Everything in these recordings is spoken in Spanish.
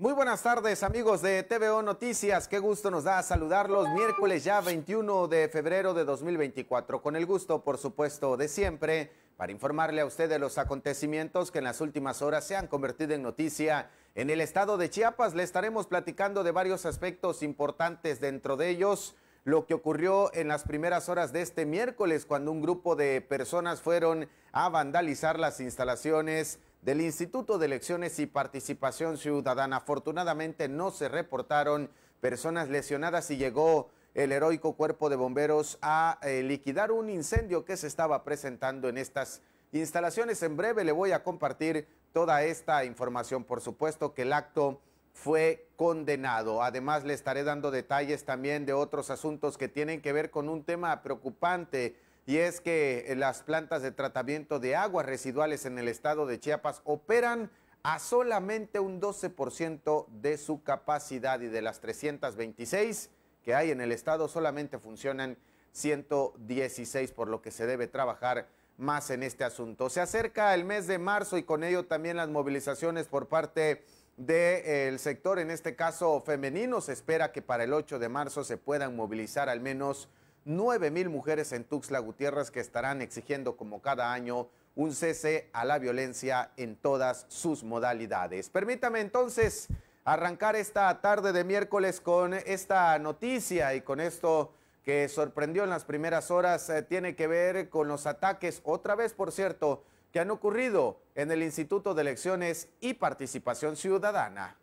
Muy buenas tardes amigos de TVO Noticias, qué gusto nos da saludarlos miércoles ya 21 de febrero de 2024, con el gusto por supuesto de siempre para informarle a usted de los acontecimientos que en las últimas horas se han convertido en noticia. En el estado de Chiapas le estaremos platicando de varios aspectos importantes, dentro de ellos lo que ocurrió en las primeras horas de este miércoles cuando un grupo de personas fueron a vandalizar las instalaciones del Instituto de Elecciones y Participación Ciudadana. Afortunadamente no se reportaron personas lesionadas y llegó el heroico cuerpo de bomberos a eh, liquidar un incendio que se estaba presentando en estas instalaciones. En breve le voy a compartir toda esta información. Por supuesto que el acto fue condenado. Además le estaré dando detalles también de otros asuntos que tienen que ver con un tema preocupante y es que eh, las plantas de tratamiento de aguas residuales en el estado de Chiapas operan a solamente un 12% de su capacidad y de las 326 que hay en el estado solamente funcionan 116, por lo que se debe trabajar más en este asunto. Se acerca el mes de marzo y con ello también las movilizaciones por parte del sector, en este caso femenino. Se espera que para el 8 de marzo se puedan movilizar al menos 9 mil mujeres en Tuxtla Gutiérrez que estarán exigiendo como cada año un cese a la violencia en todas sus modalidades. Permítame entonces arrancar esta tarde de miércoles con esta noticia y con esto que sorprendió en las primeras horas eh, tiene que ver con los ataques, otra vez por cierto, que han ocurrido en el Instituto de Elecciones y Participación Ciudadana.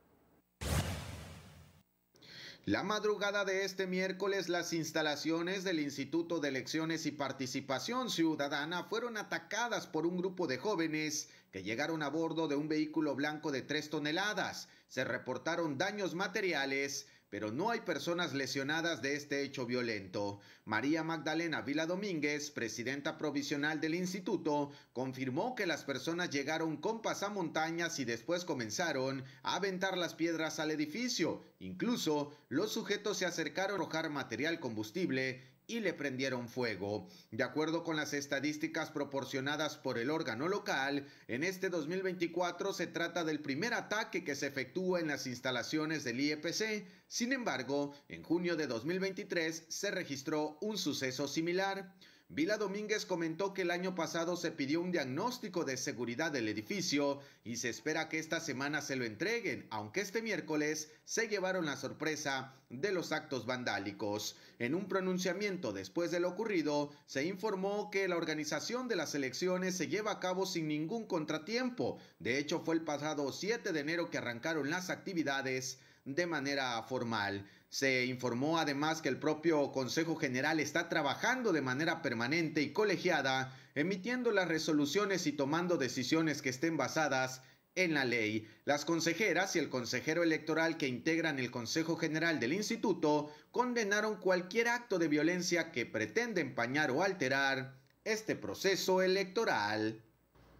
La madrugada de este miércoles las instalaciones del Instituto de Elecciones y Participación Ciudadana fueron atacadas por un grupo de jóvenes que llegaron a bordo de un vehículo blanco de tres toneladas. Se reportaron daños materiales pero no hay personas lesionadas de este hecho violento. María Magdalena Vila Domínguez, presidenta provisional del instituto, confirmó que las personas llegaron con pasamontañas y después comenzaron a aventar las piedras al edificio. Incluso los sujetos se acercaron a arrojar material combustible y le prendieron fuego. De acuerdo con las estadísticas proporcionadas por el órgano local, en este 2024 se trata del primer ataque que se efectúa en las instalaciones del IEPC. Sin embargo, en junio de 2023 se registró un suceso similar. Vila Domínguez comentó que el año pasado se pidió un diagnóstico de seguridad del edificio y se espera que esta semana se lo entreguen, aunque este miércoles se llevaron la sorpresa de los actos vandálicos. En un pronunciamiento después de lo ocurrido, se informó que la organización de las elecciones se lleva a cabo sin ningún contratiempo. De hecho, fue el pasado 7 de enero que arrancaron las actividades de manera formal. Se informó además que el propio Consejo General está trabajando de manera permanente y colegiada, emitiendo las resoluciones y tomando decisiones que estén basadas en la ley. Las consejeras y el consejero electoral que integran el Consejo General del Instituto condenaron cualquier acto de violencia que pretenda empañar o alterar este proceso electoral.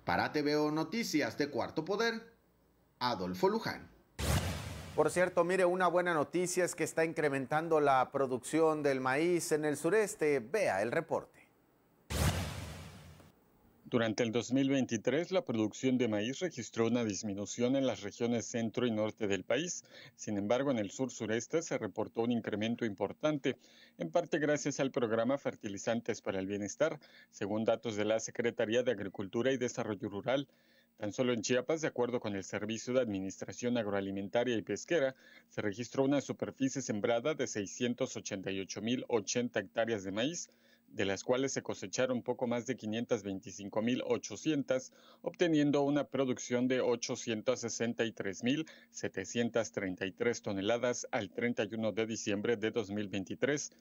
Para TVO Noticias de Cuarto Poder, Adolfo Luján. Por cierto, mire, una buena noticia es que está incrementando la producción del maíz en el sureste. Vea el reporte. Durante el 2023, la producción de maíz registró una disminución en las regiones centro y norte del país. Sin embargo, en el sur-sureste se reportó un incremento importante, en parte gracias al programa Fertilizantes para el Bienestar, según datos de la Secretaría de Agricultura y Desarrollo Rural. Tan solo en Chiapas, de acuerdo con el Servicio de Administración Agroalimentaria y Pesquera, se registró una superficie sembrada de 688.080 hectáreas de maíz, de las cuales se cosecharon poco más de 525.800, obteniendo una producción de 863.733 toneladas al 31 de diciembre de 2023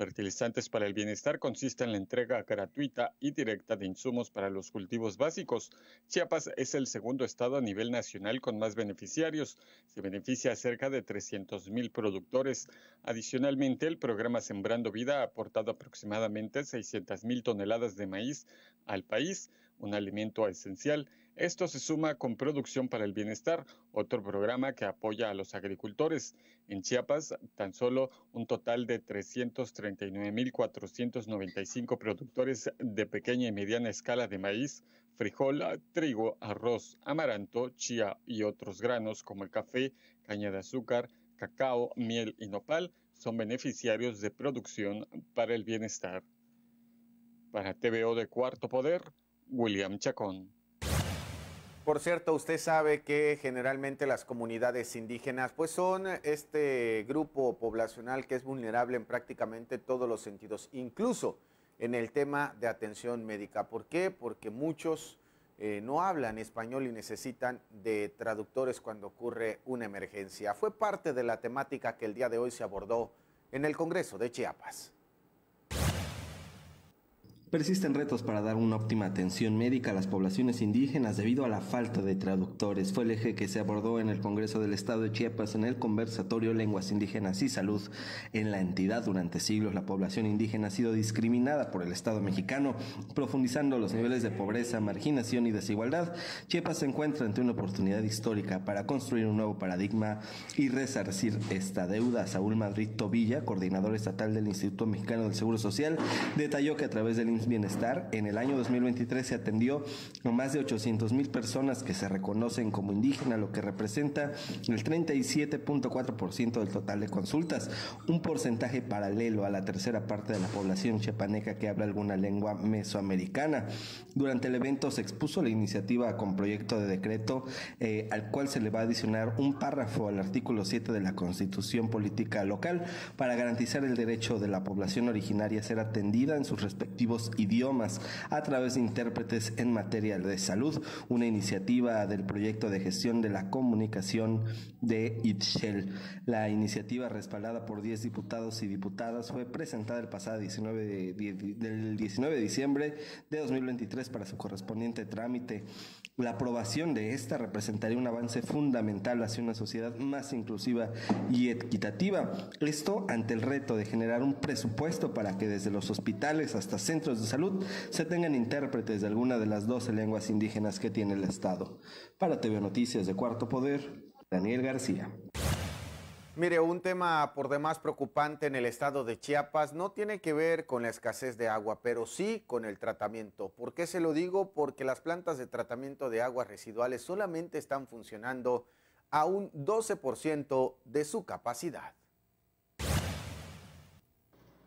Fertilizantes para el Bienestar consiste en la entrega gratuita y directa de insumos para los cultivos básicos. Chiapas es el segundo estado a nivel nacional con más beneficiarios. Se beneficia a cerca de 300 mil productores. Adicionalmente, el programa Sembrando Vida ha aportado aproximadamente 600 mil toneladas de maíz al país, un alimento esencial esto se suma con Producción para el Bienestar, otro programa que apoya a los agricultores. En Chiapas, tan solo un total de 339.495 productores de pequeña y mediana escala de maíz, frijol, trigo, arroz, amaranto, chía y otros granos como el café, caña de azúcar, cacao, miel y nopal son beneficiarios de Producción para el Bienestar. Para TVO de Cuarto Poder, William Chacón. Por cierto, usted sabe que generalmente las comunidades indígenas pues son este grupo poblacional que es vulnerable en prácticamente todos los sentidos, incluso en el tema de atención médica. ¿Por qué? Porque muchos eh, no hablan español y necesitan de traductores cuando ocurre una emergencia. Fue parte de la temática que el día de hoy se abordó en el Congreso de Chiapas. Persisten retos para dar una óptima atención médica a las poblaciones indígenas debido a la falta de traductores. Fue el eje que se abordó en el Congreso del Estado de Chiapas en el conversatorio Lenguas Indígenas y Salud. En la entidad durante siglos la población indígena ha sido discriminada por el Estado mexicano, profundizando los niveles de pobreza, marginación y desigualdad. Chiapas se encuentra ante una oportunidad histórica para construir un nuevo paradigma y resarcir esta deuda. Saúl Madrid Tobilla, coordinador estatal del Instituto Mexicano del Seguro Social, detalló que a través del Bienestar. En el año 2023 se atendió a más de 800 mil personas que se reconocen como indígenas, lo que representa el 37.4% del total de consultas, un porcentaje paralelo a la tercera parte de la población chiapaneca que habla alguna lengua mesoamericana. Durante el evento se expuso la iniciativa con proyecto de decreto eh, al cual se le va a adicionar un párrafo al artículo 7 de la Constitución Política Local para garantizar el derecho de la población originaria a ser atendida en sus respectivos idiomas a través de intérpretes en materia de salud, una iniciativa del proyecto de gestión de la comunicación de Itchel. La iniciativa respaldada por 10 diputados y diputadas fue presentada el pasado 19 del 19 de diciembre de 2023 para su correspondiente trámite. La aprobación de esta representaría un avance fundamental hacia una sociedad más inclusiva y equitativa. Esto ante el reto de generar un presupuesto para que desde los hospitales hasta centros de salud se tengan intérpretes de alguna de las 12 lenguas indígenas que tiene el Estado. Para TV Noticias de Cuarto Poder, Daniel García. Mire, un tema por demás preocupante en el estado de Chiapas no tiene que ver con la escasez de agua, pero sí con el tratamiento. ¿Por qué se lo digo? Porque las plantas de tratamiento de aguas residuales solamente están funcionando a un 12% de su capacidad.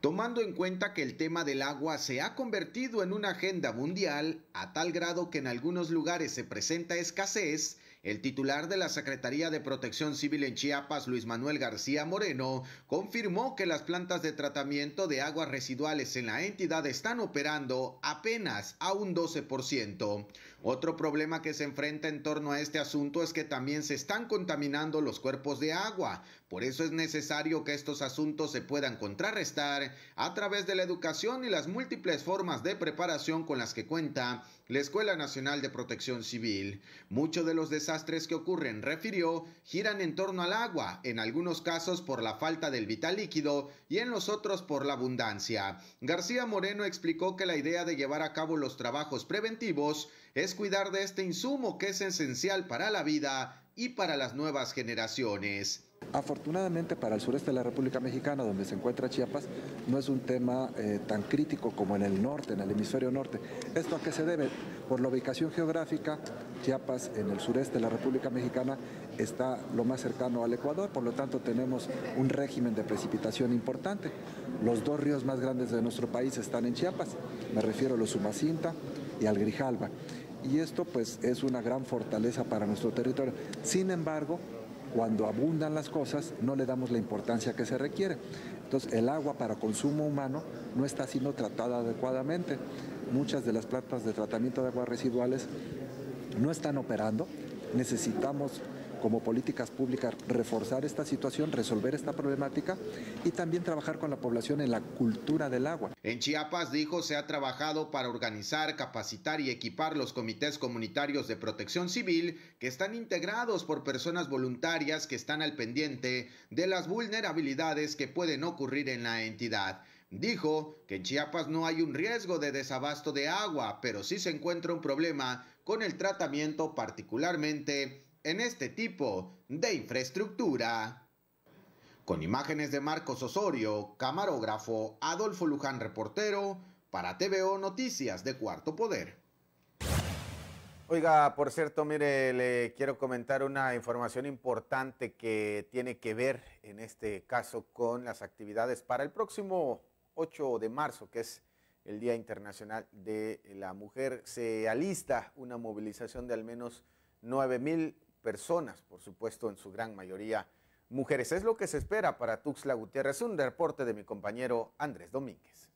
Tomando en cuenta que el tema del agua se ha convertido en una agenda mundial a tal grado que en algunos lugares se presenta escasez, el titular de la Secretaría de Protección Civil en Chiapas, Luis Manuel García Moreno, confirmó que las plantas de tratamiento de aguas residuales en la entidad están operando apenas a un 12%. Otro problema que se enfrenta en torno a este asunto es que también se están contaminando los cuerpos de agua. Por eso es necesario que estos asuntos se puedan contrarrestar a través de la educación y las múltiples formas de preparación con las que cuenta la Escuela Nacional de Protección Civil. Muchos de los tres que ocurren, refirió, giran en torno al agua, en algunos casos por la falta del vital líquido y en los otros por la abundancia. García Moreno explicó que la idea de llevar a cabo los trabajos preventivos es cuidar de este insumo que es esencial para la vida y para las nuevas generaciones. Afortunadamente para el sureste de la República Mexicana, donde se encuentra Chiapas, no es un tema eh, tan crítico como en el norte, en el hemisferio norte. ¿Esto a qué se debe? Por la ubicación geográfica, Chiapas en el sureste de la República Mexicana está lo más cercano al Ecuador, por lo tanto tenemos un régimen de precipitación importante. Los dos ríos más grandes de nuestro país están en Chiapas, me refiero a los Sumacinta y al Grijalba. Y esto pues es una gran fortaleza para nuestro territorio. Sin embargo, cuando abundan las cosas no le damos la importancia que se requiere. Entonces el agua para consumo humano no está siendo tratada adecuadamente. Muchas de las plantas de tratamiento de aguas residuales no están operando. Necesitamos como políticas públicas reforzar esta situación, resolver esta problemática y también trabajar con la población en la cultura del agua. En Chiapas, dijo, se ha trabajado para organizar, capacitar y equipar los comités comunitarios de protección civil que están integrados por personas voluntarias que están al pendiente de las vulnerabilidades que pueden ocurrir en la entidad. Dijo que en Chiapas no hay un riesgo de desabasto de agua, pero sí se encuentra un problema con el tratamiento particularmente en este tipo de infraestructura. Con imágenes de Marcos Osorio, camarógrafo, Adolfo Luján, reportero, para TVO Noticias de Cuarto Poder. Oiga, por cierto, mire, le quiero comentar una información importante que tiene que ver en este caso con las actividades para el próximo 8 de marzo, que es el Día Internacional de la Mujer. Se alista una movilización de al menos 9 mil personas, por supuesto, en su gran mayoría mujeres. Es lo que se espera para Tuxla Gutiérrez. Un reporte de mi compañero Andrés Domínguez.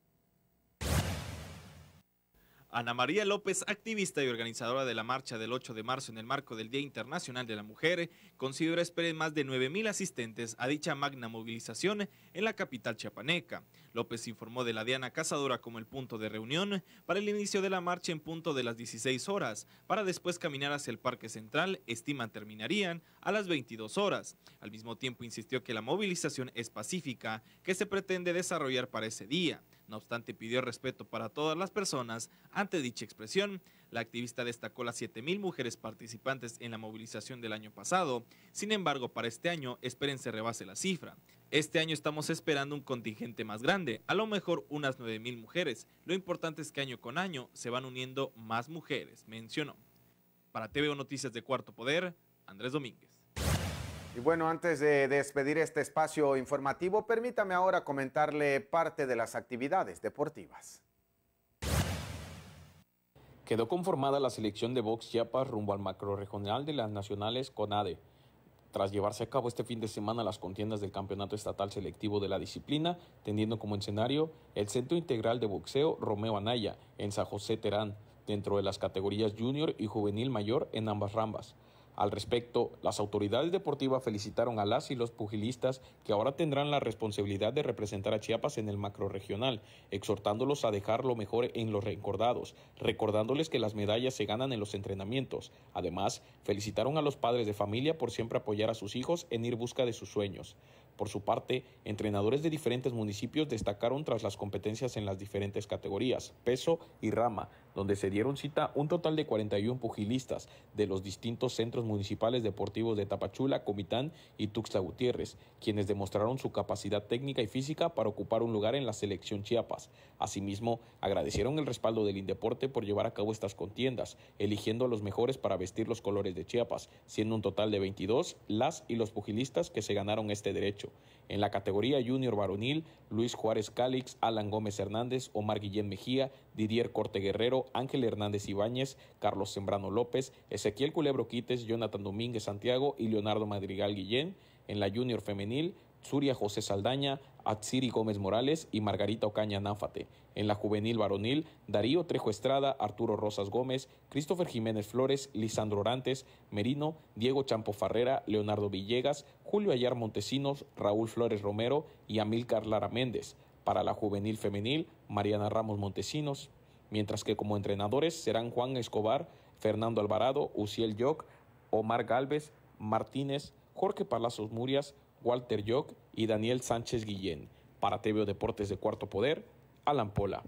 Ana María López, activista y organizadora de la marcha del 8 de marzo en el marco del Día Internacional de la Mujer, considera esperen más de 9.000 asistentes a dicha magna movilización en la capital chiapaneca. López informó de la Diana Cazadora como el punto de reunión para el inicio de la marcha en punto de las 16 horas, para después caminar hacia el Parque Central, estiman terminarían a las 22 horas. Al mismo tiempo insistió que la movilización es pacífica, que se pretende desarrollar para ese día. No obstante, pidió respeto para todas las personas. Ante dicha expresión, la activista destacó las 7.000 mujeres participantes en la movilización del año pasado. Sin embargo, para este año, esperen se rebase la cifra. Este año estamos esperando un contingente más grande, a lo mejor unas mil mujeres. Lo importante es que año con año se van uniendo más mujeres, mencionó. Para TVO Noticias de Cuarto Poder, Andrés Domínguez. Y bueno, antes de despedir este espacio informativo, permítame ahora comentarle parte de las actividades deportivas. Quedó conformada la selección de box Chiapas rumbo al macroregional de las nacionales CONADE. Tras llevarse a cabo este fin de semana las contiendas del Campeonato Estatal Selectivo de la Disciplina, teniendo como escenario el Centro Integral de Boxeo Romeo Anaya en San José Terán, dentro de las categorías junior y juvenil mayor en ambas rambas. Al respecto, las autoridades deportivas felicitaron a las y los pugilistas que ahora tendrán la responsabilidad de representar a Chiapas en el macroregional, exhortándolos a dejar lo mejor en los recordados, recordándoles que las medallas se ganan en los entrenamientos. Además, felicitaron a los padres de familia por siempre apoyar a sus hijos en ir busca de sus sueños. Por su parte, entrenadores de diferentes municipios destacaron tras las competencias en las diferentes categorías, peso y rama, donde se dieron cita un total de 41 pugilistas de los distintos centros municipales deportivos de Tapachula, Comitán y Tuxtla Gutiérrez, quienes demostraron su capacidad técnica y física para ocupar un lugar en la selección Chiapas. Asimismo, agradecieron el respaldo del Indeporte por llevar a cabo estas contiendas, eligiendo a los mejores para vestir los colores de Chiapas, siendo un total de 22 las y los pugilistas que se ganaron este derecho. En la categoría junior varonil, Luis Juárez Calix, Alan Gómez Hernández, Omar Guillén Mejía, Didier Corte Guerrero, Ángel Hernández Ibáñez, Carlos Sembrano López, Ezequiel Culebro Quites, Jonathan Domínguez Santiago y Leonardo Madrigal Guillén. En la Junior Femenil, Zuria José Saldaña, Atsiri Gómez Morales y Margarita Ocaña Náfate. En la juvenil varonil, Darío Trejo Estrada, Arturo Rosas Gómez, Christopher Jiménez Flores, Lisandro Orantes, Merino, Diego Champo Farrera, Leonardo Villegas, Julio Ayar Montesinos, Raúl Flores Romero y Amilcar Lara Méndez. Para la juvenil femenil, Mariana Ramos Montesinos, mientras que como entrenadores serán Juan Escobar, Fernando Alvarado, Uciel Yoc, Omar Galvez, Martínez, Jorge Palazos Murias, Walter Yoc y Daniel Sánchez Guillén. Para TVO Deportes de Cuarto Poder, Alan Pola.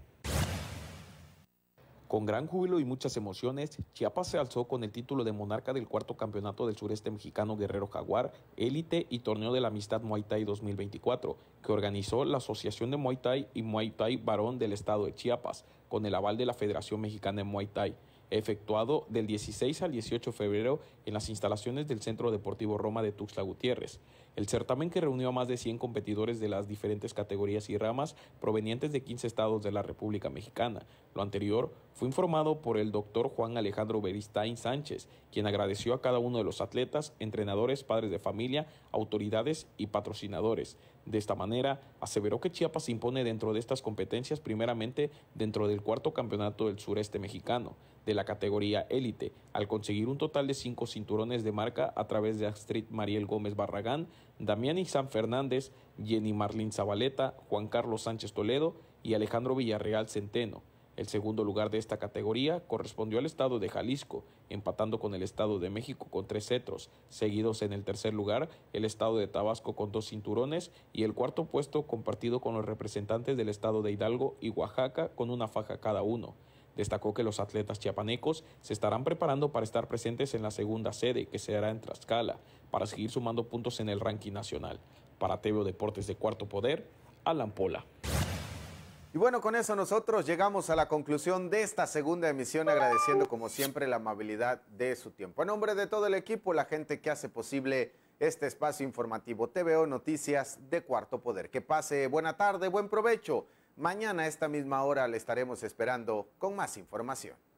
Con gran júbilo y muchas emociones, Chiapas se alzó con el título de monarca del cuarto campeonato del sureste mexicano Guerrero Jaguar, élite y torneo de la amistad Muay Thai 2024, que organizó la Asociación de Muay Thai y Muay Thai Varón del Estado de Chiapas, con el aval de la Federación Mexicana de Muay Thai, efectuado del 16 al 18 de febrero en las instalaciones del Centro Deportivo Roma de Tuxtla Gutiérrez. El certamen que reunió a más de 100 competidores de las diferentes categorías y ramas provenientes de 15 estados de la República Mexicana. Lo anterior fue informado por el doctor Juan Alejandro Beristain Sánchez, quien agradeció a cada uno de los atletas, entrenadores, padres de familia, autoridades y patrocinadores. De esta manera, aseveró que Chiapas se impone dentro de estas competencias primeramente dentro del cuarto campeonato del sureste mexicano, de la categoría élite, al conseguir un total de cinco cinturones de marca a través de Astrid Mariel Gómez Barragán, Damián San Fernández, Jenny Marlín Zabaleta, Juan Carlos Sánchez Toledo y Alejandro Villarreal Centeno. El segundo lugar de esta categoría correspondió al estado de Jalisco, empatando con el estado de México con tres cetros, seguidos en el tercer lugar el estado de Tabasco con dos cinturones y el cuarto puesto compartido con los representantes del estado de Hidalgo y Oaxaca con una faja cada uno. Destacó que los atletas chiapanecos se estarán preparando para estar presentes en la segunda sede, que será en Tlaxcala, para seguir sumando puntos en el ranking nacional. Para TV Deportes de Cuarto Poder, Alan Pola. Y bueno, con eso nosotros llegamos a la conclusión de esta segunda emisión, agradeciendo como siempre la amabilidad de su tiempo. En nombre de todo el equipo, la gente que hace posible este espacio informativo, TVO Noticias de Cuarto Poder. Que pase buena tarde, buen provecho. Mañana a esta misma hora le estaremos esperando con más información.